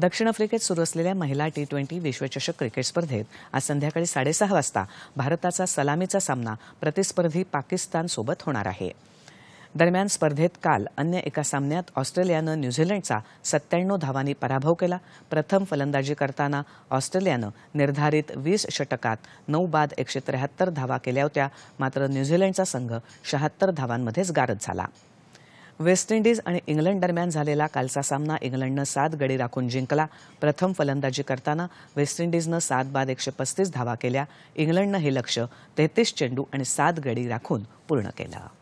दक्षिण आफ्रिकेत सुरू असलेल्या महिला टी ट्वेंटी विश्वचषक क्रिकेट स्पर्धेत आज संध्याकाळी साडेसहा वाजता भारताचा सलामीचा सामना प्रतिस्पर्धी पाकिस्तानसोबत होणार आहे दरम्यान स्पर्धेत काल अन्य एका सामन्यात ऑस्ट्रेलियानं न्यूझीलंडचा सत्त्याण्णव धावांनी पराभव केला प्रथम फलंदाजी करताना ऑस्ट्रेलियानं निर्धारित वीस षटकात नऊ बाद एकशे त्र्याहत्तर धावा केल्या होत्या मात्र न्यूझीलंडचा संघ शहात्तर धावांमध्येच गारद झाला वेस्ट इंडिज आणि इंग्लंड दरम्यान झालेला कालचा सामना इंग्लंडनं सात गडी राखून जिंकला प्रथम फलंदाजी करताना वेस्ट इंडिजनं सात बाद एकशे पस्तीस धावा केल्या इंग्लंडनं हे लक्ष तेहतीस चेंडू आणि सात गडी राखून पूर्ण केलं